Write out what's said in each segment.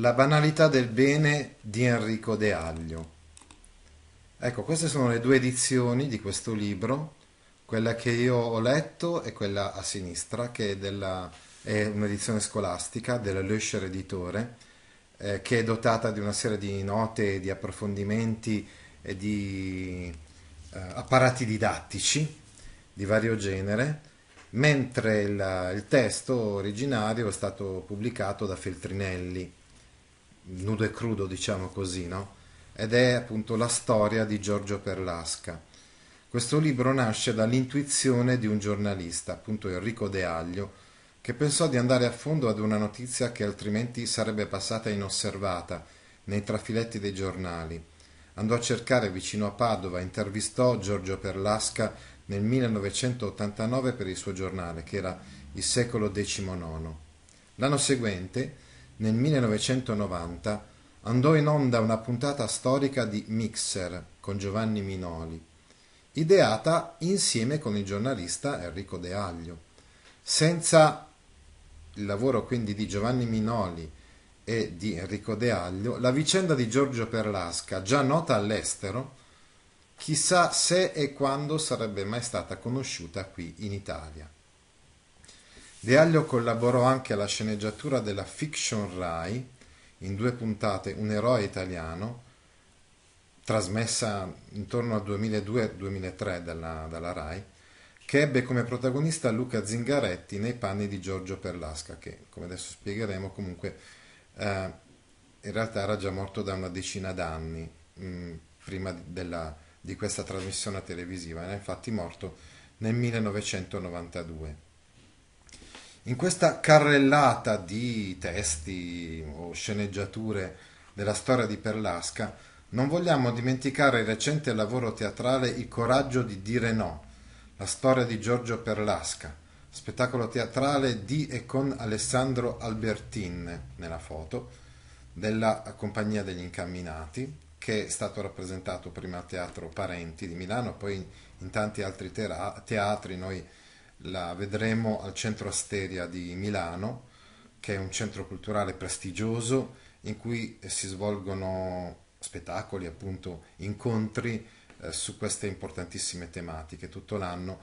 La banalità del bene di Enrico De Aglio. Ecco, queste sono le due edizioni di questo libro, quella che io ho letto e quella a sinistra, che è, della, è un'edizione scolastica della Löscher Editore, eh, che è dotata di una serie di note, di approfondimenti e di eh, apparati didattici di vario genere, mentre il, il testo originario è stato pubblicato da Feltrinelli nudo e crudo, diciamo così, no? Ed è appunto la storia di Giorgio Perlasca. Questo libro nasce dall'intuizione di un giornalista, appunto Enrico De Aglio, che pensò di andare a fondo ad una notizia che altrimenti sarebbe passata inosservata nei trafiletti dei giornali. Andò a cercare vicino a Padova, intervistò Giorgio Perlasca nel 1989 per il suo giornale, che era il secolo XIX. L'anno seguente nel 1990 andò in onda una puntata storica di Mixer con Giovanni Minoli, ideata insieme con il giornalista Enrico De Aglio. Senza il lavoro quindi di Giovanni Minoli e di Enrico De Aglio, la vicenda di Giorgio Perlasca, già nota all'estero, chissà se e quando sarebbe mai stata conosciuta qui in Italia. De Aglio collaborò anche alla sceneggiatura della fiction Rai, in due puntate Un eroe italiano, trasmessa intorno al 2002-2003 dalla, dalla Rai, che ebbe come protagonista Luca Zingaretti nei panni di Giorgio Perlasca, che come adesso spiegheremo comunque eh, in realtà era già morto da una decina d'anni mh, mm, prima della, di questa trasmissione televisiva, era infatti morto nel 1992. In questa carrellata di testi o sceneggiature della storia di Perlasca, non vogliamo dimenticare il recente lavoro teatrale Il coraggio di dire no, la storia di Giorgio Perlasca, spettacolo teatrale di e con Alessandro Albertin nella foto della Compagnia degli Incamminati, che è stato rappresentato prima al Teatro Parenti di Milano, poi in tanti altri teatri. Noi la vedremo al Centro Asteria di Milano, che è un centro culturale prestigioso in cui si svolgono spettacoli, appunto incontri eh, su queste importantissime tematiche tutto l'anno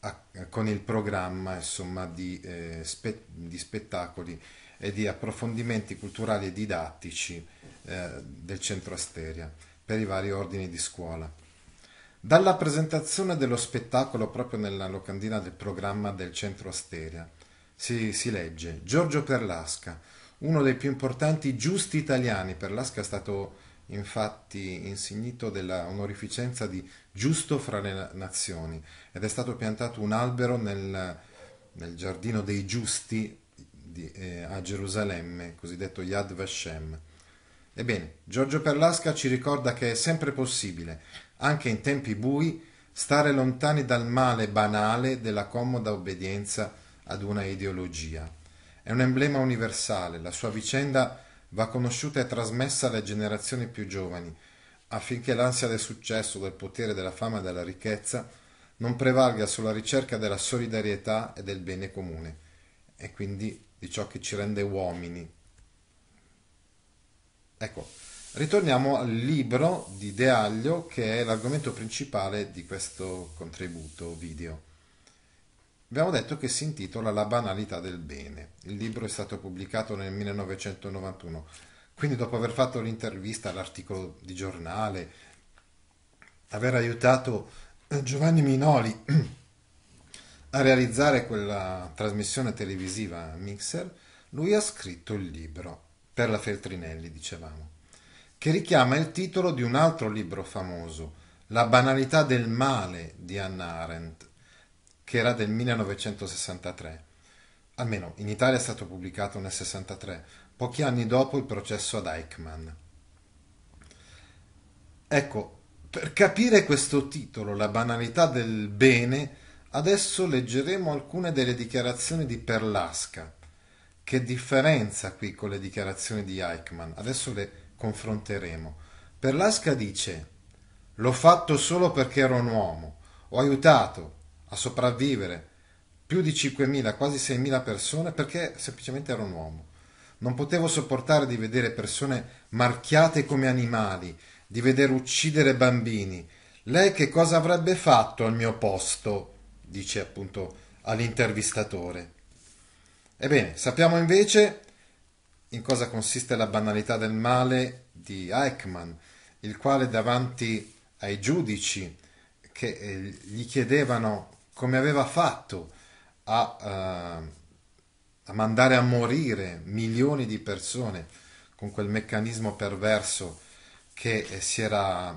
a, con il programma insomma, di, eh, spe, di, spettacoli e di approfondimenti culturali e didattici eh, del Centro Asteria per i vari ordini di scuola dalla presentazione dello spettacolo proprio nella locandina del programma del Centro Asteria. Si, si legge Giorgio Perlasca, uno dei più importanti giusti italiani. Perlasca è stato infatti insignito della onorificenza di giusto fra le nazioni ed è stato piantato un albero nel, nel giardino dei giusti di, eh, a Gerusalemme, cosiddetto Yad Vashem. Ebbene, Giorgio Perlasca ci ricorda che è sempre possibile, anche in tempi bui, stare lontani dal male banale della comoda obbedienza ad una ideologia. È un emblema universale, la sua vicenda va conosciuta e trasmessa alle generazioni più giovani, affinché l'ansia del successo, del potere, della fama e della ricchezza non prevalga sulla ricerca della solidarietà e del bene comune, e quindi di ciò che ci rende uomini Ecco, ritorniamo al libro di De Aglio che è l'argomento principale di questo contributo video. Abbiamo detto che si intitola La banalità del bene. Il libro è stato pubblicato nel 1991, quindi dopo aver fatto l'intervista, l'articolo di giornale, aver aiutato eh, Giovanni Minoli a realizzare quella trasmissione televisiva Mixer, lui ha scritto il libro per la Feltrinelli, dicevamo, che richiama il titolo di un altro libro famoso, La banalità del male di Anna Arendt, che era del 1963. Almeno in Italia è stato pubblicato nel 63, pochi anni dopo il processo ad Eichmann. Ecco, per capire questo titolo, La banalità del bene, adesso leggeremo alcune delle dichiarazioni di Perlasca, che differenza qui con le dichiarazioni di Eichmann? Adesso le confronteremo. Perlasca dice: L'ho fatto solo perché ero un uomo, ho aiutato a sopravvivere più di 5.000, quasi 6.000 persone perché semplicemente ero un uomo. Non potevo sopportare di vedere persone marchiate come animali, di vedere uccidere bambini. Lei che cosa avrebbe fatto al mio posto? dice appunto all'intervistatore. Ebbene, sappiamo invece in cosa consiste la banalità del male di Eichmann, il quale davanti ai giudici che eh, gli chiedevano come aveva fatto a, uh, a mandare a morire milioni di persone con quel meccanismo perverso che eh, si era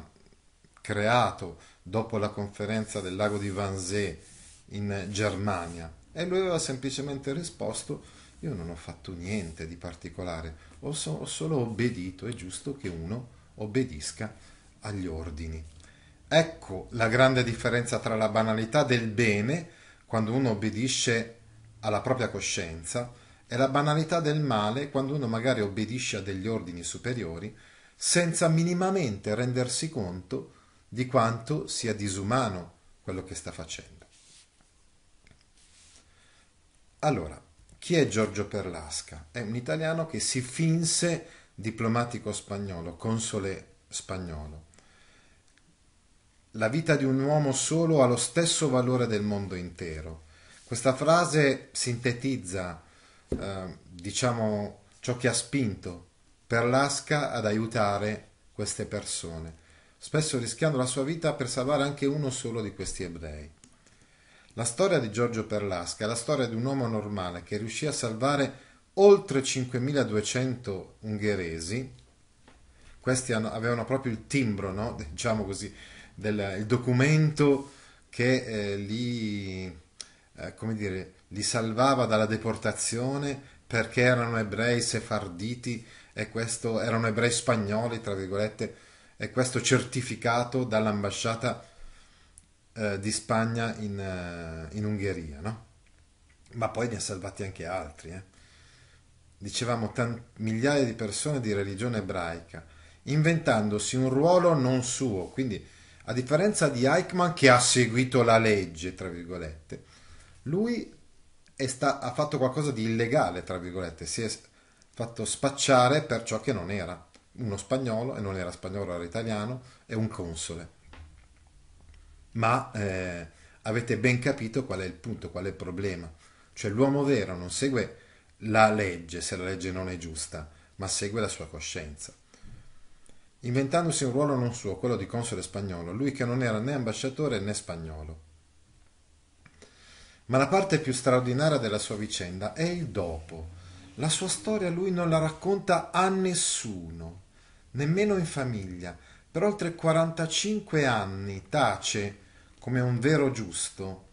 creato dopo la conferenza del lago di Wannsee in Germania e lui aveva semplicemente risposto, io non ho fatto niente di particolare, ho, so, ho solo obbedito, è giusto che uno obbedisca agli ordini. Ecco la grande differenza tra la banalità del bene, quando uno obbedisce alla propria coscienza, e la banalità del male, quando uno magari obbedisce a degli ordini superiori, senza minimamente rendersi conto di quanto sia disumano quello che sta facendo. Allora, chi è Giorgio Perlasca? È un italiano che si finse diplomatico spagnolo, console spagnolo. La vita di un uomo solo ha lo stesso valore del mondo intero. Questa frase sintetizza, eh, diciamo, ciò che ha spinto Perlasca ad aiutare queste persone, spesso rischiando la sua vita per salvare anche uno solo di questi ebrei. La storia di Giorgio Perlasca è la storia di un uomo normale che riuscì a salvare oltre 5.200 ungheresi. Questi hanno, avevano proprio il timbro, no? diciamo così, del documento che eh, li, eh, dire, li salvava dalla deportazione perché erano ebrei sefarditi e questo erano ebrei spagnoli, tra virgolette, e questo certificato dall'ambasciata eh, di Spagna in, eh, in, Ungheria, no? Ma poi ne ha salvati anche altri, eh? Dicevamo tant- migliaia di persone di religione ebraica, inventandosi un ruolo non suo, quindi a differenza di Eichmann che ha seguito la legge, tra virgolette, lui sta- ha fatto qualcosa di illegale, tra virgolette, si è fatto spacciare per ciò che non era, uno spagnolo e non era spagnolo, era italiano, e un console ma eh, avete ben capito qual è il punto, qual è il problema. Cioè l'uomo vero non segue la legge, se la legge non è giusta, ma segue la sua coscienza. Inventandosi un ruolo non suo, quello di console spagnolo, lui che non era né ambasciatore né spagnolo. Ma la parte più straordinaria della sua vicenda è il dopo. La sua storia lui non la racconta a nessuno, nemmeno in famiglia. Per oltre 45 anni tace come un vero giusto,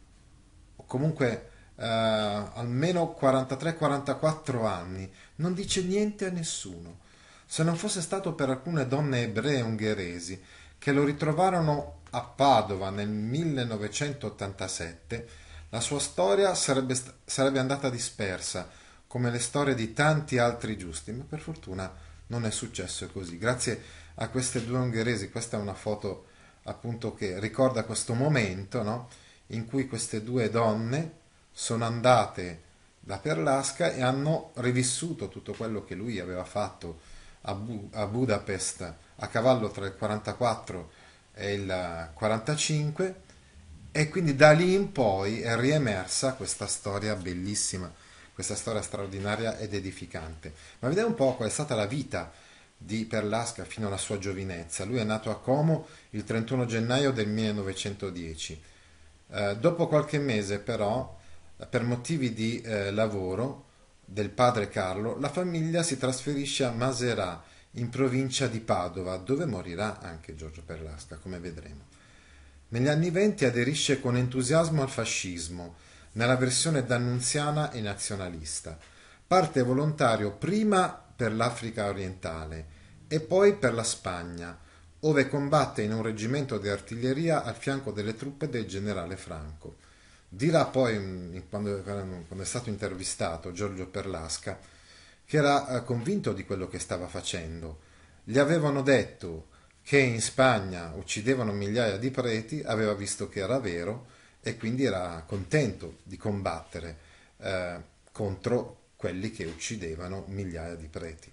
o comunque eh, almeno 43-44 anni, non dice niente a nessuno. Se non fosse stato per alcune donne ebree ungheresi che lo ritrovarono a Padova nel 1987, la sua storia sarebbe, sarebbe andata dispersa, come le storie di tanti altri giusti, ma per fortuna non è successo così. Grazie a queste due ungheresi, questa è una foto appunto che ricorda questo momento no? in cui queste due donne sono andate da Perlasca e hanno rivissuto tutto quello che lui aveva fatto a, Bu- a Budapest a cavallo tra il 44 e il 45 e quindi da lì in poi è riemersa questa storia bellissima, questa storia straordinaria ed edificante. Ma vediamo un po' qual è stata la vita di Perlasca fino alla sua giovinezza. Lui è nato a Como il 31 gennaio del 1910. Eh, dopo qualche mese però, per motivi di eh, lavoro del padre Carlo, la famiglia si trasferisce a Maserà, in provincia di Padova, dove morirà anche Giorgio Perlasca, come vedremo. Negli anni venti aderisce con entusiasmo al fascismo, nella versione d'annunziana e nazionalista. Parte volontario prima per l'Africa orientale, e poi per la Spagna, ove combatte in un reggimento di artiglieria al fianco delle truppe del generale Franco. Dirà poi, mm, quando, è stato intervistato, Giorgio Perlasca, che era eh, convinto di quello che stava facendo. Gli avevano detto che in Spagna uccidevano migliaia di preti, aveva visto che era vero e quindi era contento di combattere eh, contro quelli che uccidevano migliaia di preti.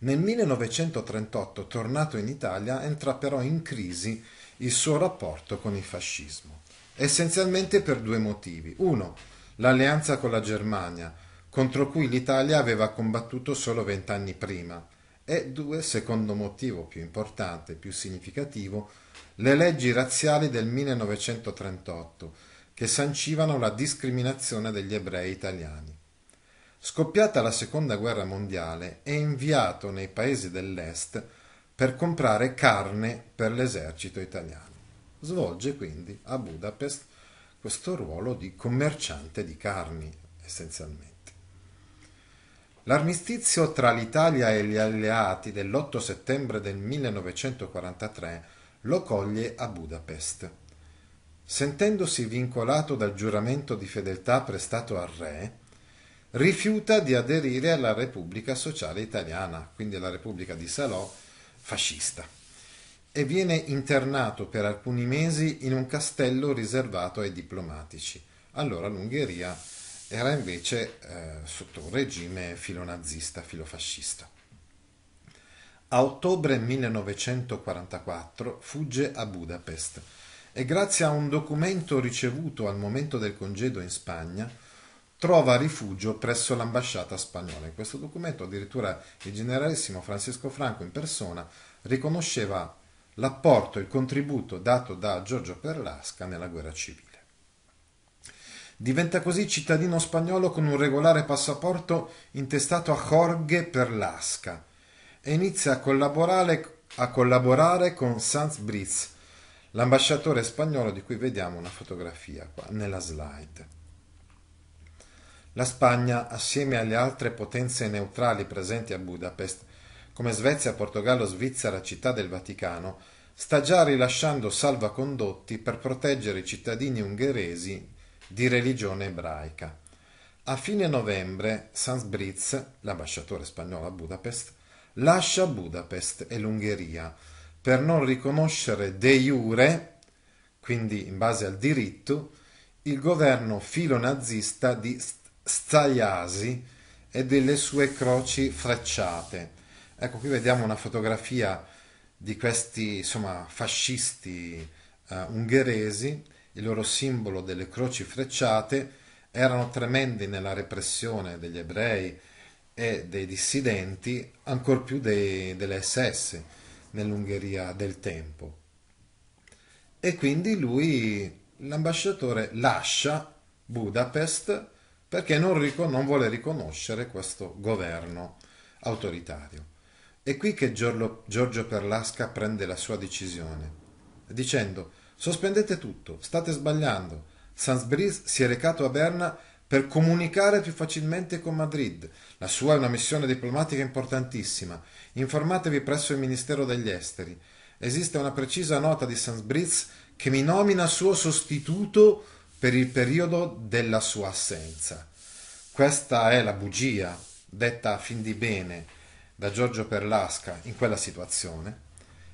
Nel 1938, tornato in Italia, entra però in crisi il suo rapporto con il fascismo, essenzialmente per due motivi. Uno, l'alleanza con la Germania, contro cui l'Italia aveva combattuto solo vent'anni prima, e due, secondo motivo più importante, più significativo, le leggi razziali del 1938, che sancivano la discriminazione degli ebrei italiani. Scoppiata la seconda guerra mondiale, è inviato nei paesi dell'est per comprare carne per l'esercito italiano. Svolge quindi a Budapest questo ruolo di commerciante di carni, essenzialmente. L'armistizio tra l'Italia e gli alleati dell'8 settembre del 1943 lo coglie a Budapest. Sentendosi vincolato dal giuramento di fedeltà prestato al re, rifiuta di aderire alla Repubblica Sociale Italiana, quindi alla Repubblica di Salò fascista, e viene internato per alcuni mesi in un castello riservato ai diplomatici. Allora l'Ungheria era invece eh, sotto un regime filonazista, filofascista. A ottobre 1944 fugge a Budapest e grazie a un documento ricevuto al momento del congedo in Spagna trova rifugio presso l'ambasciata spagnola. In questo documento addirittura il generalissimo Francesco Franco in persona riconosceva l'apporto e il contributo dato da Giorgio Perlasca nella guerra civile. Diventa così cittadino spagnolo con un regolare passaporto intestato a Jorge Perlasca e inizia a collaborare, a collaborare con Sanz Briz, l'ambasciatore spagnolo di cui vediamo una fotografia qua nella slide. La Spagna, assieme alle altre potenze neutrali presenti a Budapest, come Svezia, Portogallo, Svizzera, Città del Vaticano, sta già rilasciando salvacondotti per proteggere i cittadini ungheresi di religione ebraica. A fine novembre, Sansbritz, l'ambasciatore spagnolo a Budapest, lascia Budapest e l'Ungheria per non riconoscere de jure, quindi in base al diritto, il governo filonazista di Straiasi e delle sue croci frecciate. Ecco, qui vediamo una fotografia di questi insomma, fascisti eh, ungheresi, il loro simbolo delle croci frecciate, erano tremendi nella repressione degli ebrei e dei dissidenti, ancor più dei, delle SS nell'Ungheria del tempo. E quindi lui, l'ambasciatore, lascia Budapest perché non, ricon- non vuole riconoscere questo governo autoritario. È qui che Giorgio Perlasca prende la sua decisione, dicendo sospendete tutto, state sbagliando. Sansbris si è recato a Berna per comunicare più facilmente con Madrid. La sua è una missione diplomatica importantissima. Informatevi presso il Ministero degli Esteri. Esiste una precisa nota di Sansbris che mi nomina suo sostituto per il periodo della sua assenza. Questa è la bugia detta fin di bene da Giorgio Perlasca in quella situazione.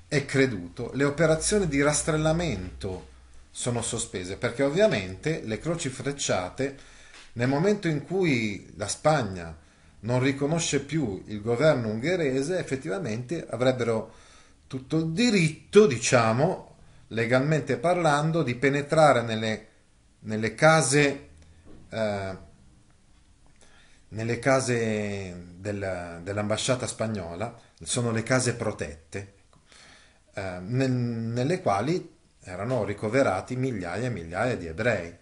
È creduto, le operazioni di rastrellamento sono sospese perché ovviamente le croci frecciate nel momento in cui la Spagna non riconosce più il governo ungherese, effettivamente avrebbero tutto il diritto, diciamo, legalmente parlando, di penetrare nelle nelle case, eh, nelle case del, dell'ambasciata spagnola, sono le case protette, eh, nel, nelle quali erano ricoverati migliaia e migliaia di ebrei.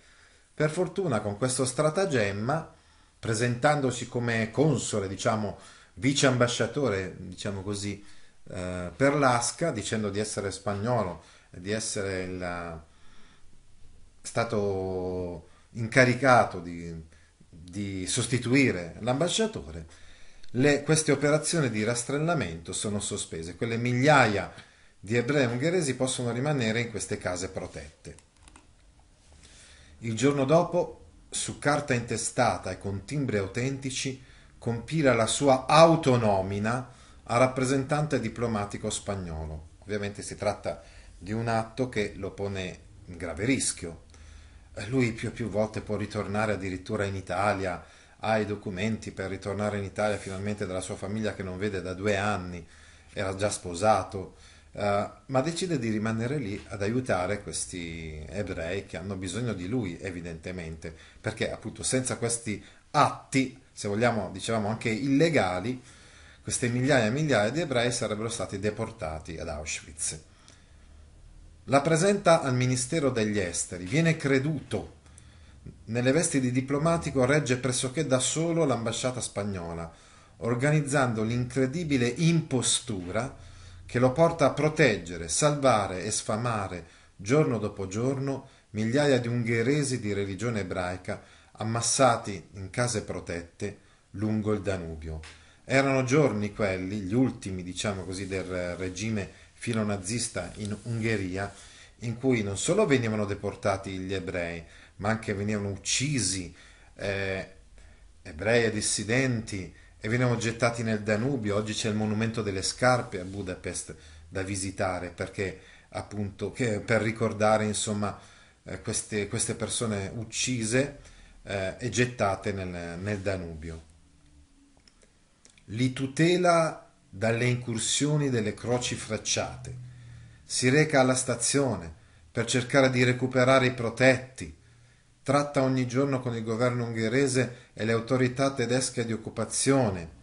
Per fortuna con questo stratagemma, presentandosi come console, diciamo vice ambasciatore, diciamo così, eh, per l'Asca, dicendo di essere spagnolo, di essere il stato incaricato di, di sostituire l'ambasciatore, le, queste operazioni di rastrellamento sono sospese. Quelle migliaia di ebrei ungheresi possono rimanere in queste case protette. Il giorno dopo, su carta intestata e con timbri autentici, compila la sua autonomina a rappresentante diplomatico spagnolo. Ovviamente si tratta di un atto che lo pone in grave rischio lui più e più volte può ritornare addirittura in Italia, ha i documenti per ritornare in Italia finalmente dalla sua famiglia che non vede da due anni, era già sposato, eh, ma decide di rimanere lì ad aiutare questi ebrei che hanno bisogno di lui evidentemente, perché appunto senza questi atti, se vogliamo diciamo anche illegali, queste migliaia e migliaia di ebrei sarebbero stati deportati ad Auschwitz. La presenta al Ministero degli Esteri, viene creduto. Nelle vesti di diplomatico regge pressoché da solo l'ambasciata spagnola, organizzando l'incredibile impostura che lo porta a proteggere, salvare e sfamare giorno dopo giorno migliaia di ungheresi di religione ebraica ammassati in case protette lungo il Danubio. Erano giorni quelli, gli ultimi diciamo così del regime filonazista in Ungheria, in cui non solo venivano deportati gli ebrei, ma anche venivano uccisi eh, ebrei e dissidenti e venivano gettati nel Danubio. Oggi c'è il monumento delle scarpe a Budapest da visitare perché appunto che, per ricordare insomma eh, queste, queste, persone uccise eh, e gettate nel, nel Danubio. Li tutela dalle incursioni delle croci frecciate. Si reca alla stazione per cercare di recuperare i protetti. Tratta ogni giorno con il governo ungherese e le autorità tedesche di occupazione.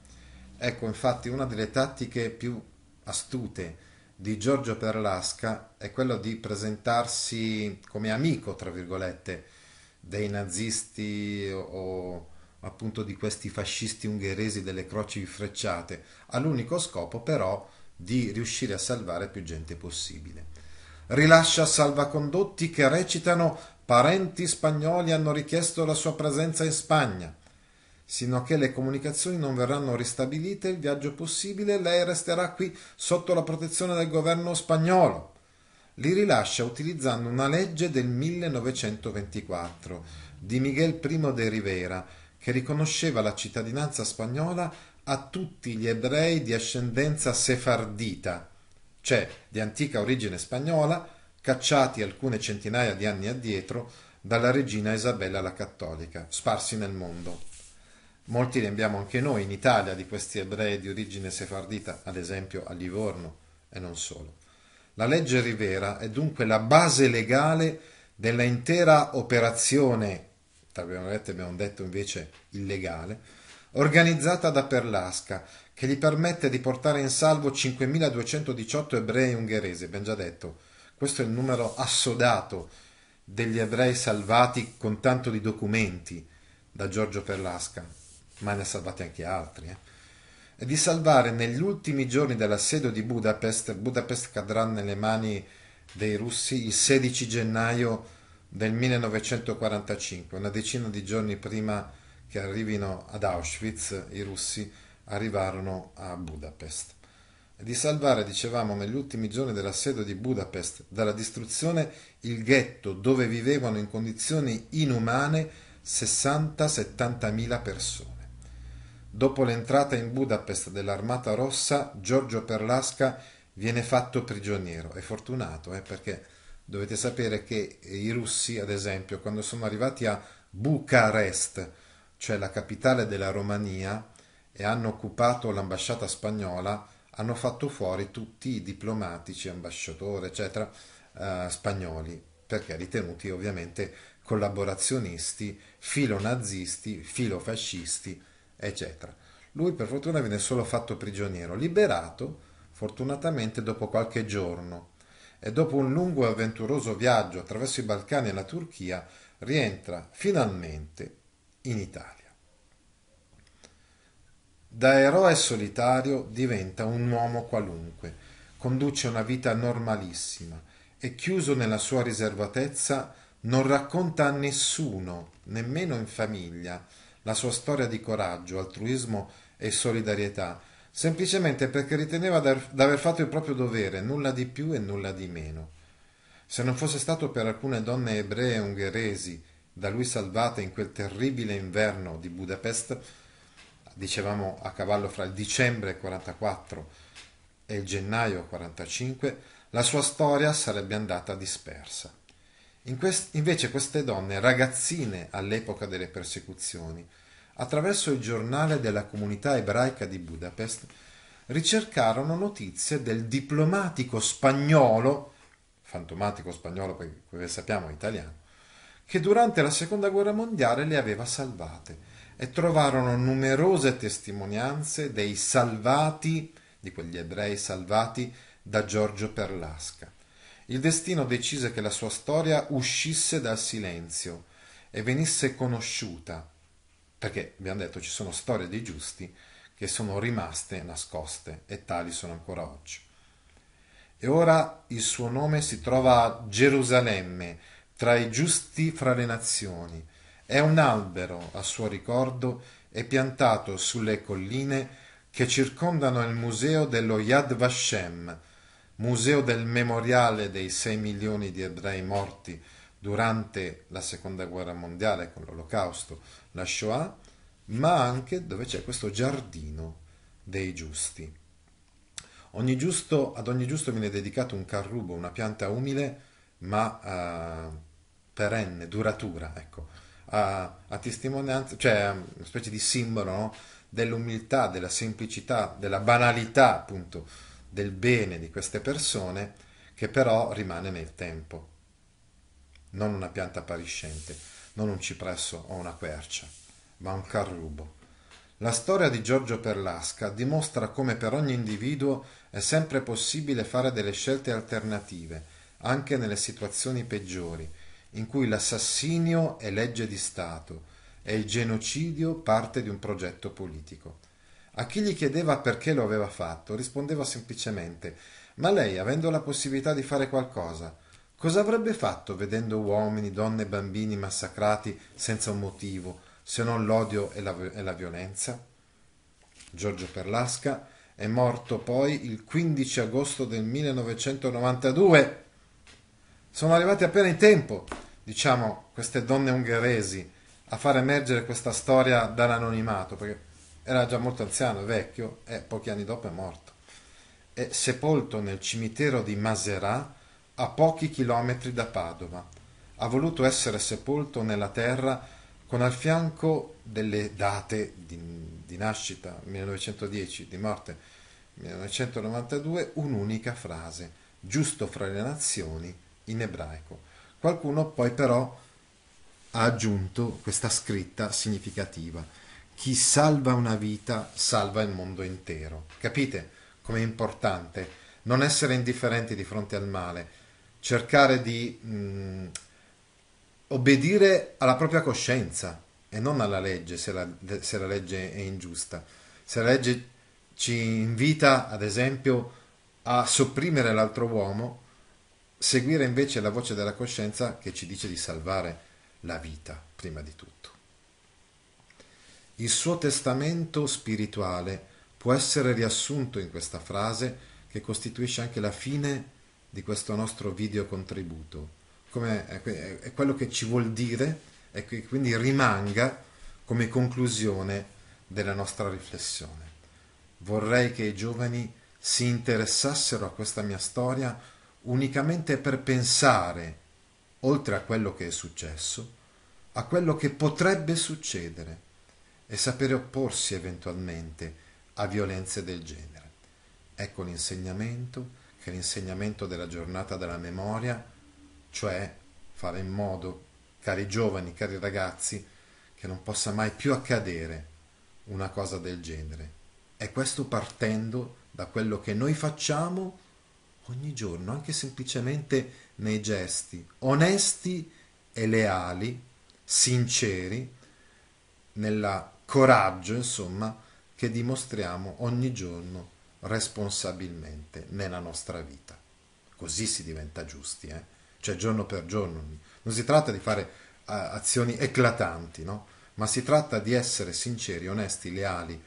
Ecco infatti una delle tattiche più astute di Giorgio Perlasca è quella di presentarsi come amico, tra virgolette, dei nazisti o, appunto di questi fascisti ungheresi delle croci frecciate, all'unico scopo però di riuscire a salvare più gente possibile. Rilascia salvacondotti che recitano parenti spagnoli hanno richiesto la sua presenza in Spagna. Sino a che le comunicazioni non verranno ristabilite, il viaggio possibile, lei resterà qui sotto la protezione del governo spagnolo. Li rilascia utilizzando una legge del 1924 di Miguel I de Rivera, che riconosceva la cittadinanza spagnola a tutti gli ebrei di ascendenza sefardita, cioè di antica origine spagnola, cacciati alcune centinaia di anni addietro dalla regina Isabella la Cattolica, sparsi nel mondo. Molti li abbiamo anche noi in Italia di questi ebrei di origine sefardita, ad esempio a Livorno e non solo. La legge Rivera è dunque la base legale della intera operazione tra virgolette abbiamo detto invece illegale, organizzata da Perlasca, che gli permette di portare in salvo 5.218 ebrei ungheresi, Abbiamo già detto, questo è il numero assodato degli ebrei salvati con tanto di documenti da Giorgio Perlasca, ma ne ha salvati anche altri, eh. e di salvare negli ultimi giorni dell'assedio di Budapest, Budapest cadrà nelle mani dei russi il 16 gennaio del 1945, una decina di giorni prima che arrivino ad Auschwitz, i russi arrivarono a Budapest. Di salvare, dicevamo, negli ultimi giorni dell'assedio di Budapest dalla distruzione il ghetto dove vivevano in condizioni inumane 60 70000 persone. Dopo l'entrata in Budapest dell'Armata Rossa, Giorgio Perlasca viene fatto prigioniero. È fortunato, eh, perché Dovete sapere che i russi, ad esempio, quando sono arrivati a Bucarest, cioè la capitale della Romania, e hanno occupato l'ambasciata spagnola, hanno fatto fuori tutti i diplomatici, ambasciatori, eccetera, eh, spagnoli, perché ritenuti ovviamente collaborazionisti, filonazisti, filofascisti, eccetera. Lui per fortuna viene solo fatto prigioniero, liberato fortunatamente dopo qualche giorno e dopo un lungo e avventuroso viaggio attraverso i Balcani e la Turchia rientra finalmente in Italia. Da eroe solitario diventa un uomo qualunque, conduce una vita normalissima e chiuso nella sua riservatezza non racconta a nessuno, nemmeno in famiglia, la sua storia di coraggio, altruismo e solidarietà semplicemente perché riteneva d'aver fatto il proprio dovere, nulla di più e nulla di meno. Se non fosse stato per alcune donne ebree e ungheresi da lui salvate in quel terribile inverno di Budapest, dicevamo a cavallo fra il dicembre 44 e il gennaio 45, la sua storia sarebbe andata dispersa. In quest- invece queste donne, ragazzine all'epoca delle persecuzioni, attraverso il giornale della comunità ebraica di Budapest, ricercarono notizie del diplomatico spagnolo, fantomatico spagnolo, poi sappiamo italiano, che durante la seconda guerra mondiale le aveva salvate e trovarono numerose testimonianze dei salvati, di quegli ebrei salvati, da Giorgio Perlasca. Il destino decise che la sua storia uscisse dal silenzio e venisse conosciuta perché abbiamo detto ci sono storie dei giusti che sono rimaste nascoste e tali sono ancora oggi. E ora il suo nome si trova a Gerusalemme, tra i giusti fra le nazioni. È un albero a suo ricordo e piantato sulle colline che circondano il museo dello Yad Vashem, museo del memoriale dei 6 milioni di ebrei morti durante la seconda guerra mondiale con l'olocausto, la Shoah, ma anche dove c'è questo giardino dei giusti. Ogni giusto, ad ogni giusto viene dedicato un carrubo, una pianta umile ma eh, perenne, duratura, ecco, a, a, testimonianza, cioè una specie di simbolo no? dell'umiltà, della semplicità, della banalità appunto del bene di queste persone che però rimane nel tempo, non una pianta appariscente non un cipresso o una quercia, ma un carrubo. La storia di Giorgio Perlasca dimostra come per ogni individuo è sempre possibile fare delle scelte alternative, anche nelle situazioni peggiori, in cui l'assassinio è legge di Stato e il genocidio parte di un progetto politico. A chi gli chiedeva perché lo aveva fatto rispondeva semplicemente ma lei, avendo la possibilità di fare qualcosa, Cosa avrebbe fatto vedendo uomini, donne e bambini massacrati senza un motivo, se non l'odio e la, e la violenza? Giorgio Perlasca è morto poi il 15 agosto del 1992. Sono arrivati appena in tempo, diciamo, queste donne ungheresi a far emergere questa storia dall'anonimato, perché era già molto anziano e vecchio e pochi anni dopo è morto. È sepolto nel cimitero di Maserà a pochi chilometri da Padova. Ha voluto essere sepolto nella terra con al fianco delle date di, di nascita 1910, di morte 1992, un'unica frase, giusto fra le nazioni, in ebraico. Qualcuno poi però ha aggiunto questa scritta significativa. Chi salva una vita salva il mondo intero. Capite com'è importante non essere indifferenti di fronte al male, cercare di mh, mm, obbedire alla propria coscienza e non alla legge se la, se la, legge è ingiusta. Se la legge ci invita, ad esempio, a sopprimere l'altro uomo, seguire invece la voce della coscienza che ci dice di salvare la vita, prima di tutto. Il suo testamento spirituale può essere riassunto in questa frase che costituisce anche la fine di questo nostro video contributo, come, è, quello che ci vuol dire e che quindi rimanga come conclusione della nostra riflessione. Vorrei che i giovani si interessassero a questa mia storia unicamente per pensare, oltre a quello che è successo, a quello che potrebbe succedere e sapere opporsi eventualmente a violenze del genere. Ecco l'insegnamento che l'insegnamento della giornata della memoria, cioè fare in modo, cari giovani, cari ragazzi, che non possa mai più accadere una cosa del genere. E questo partendo da quello che noi facciamo ogni giorno, anche semplicemente nei gesti onesti e leali, sinceri, nel coraggio, insomma, che dimostriamo ogni giorno responsabilmente nella nostra vita. Così si diventa giusti, eh? cioè giorno per giorno. Non si tratta di fare eh, azioni eclatanti, no? ma si tratta di essere sinceri, onesti, leali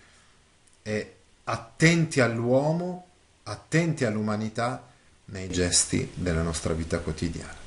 e attenti all'uomo, attenti all'umanità nei gesti della nostra vita quotidiana.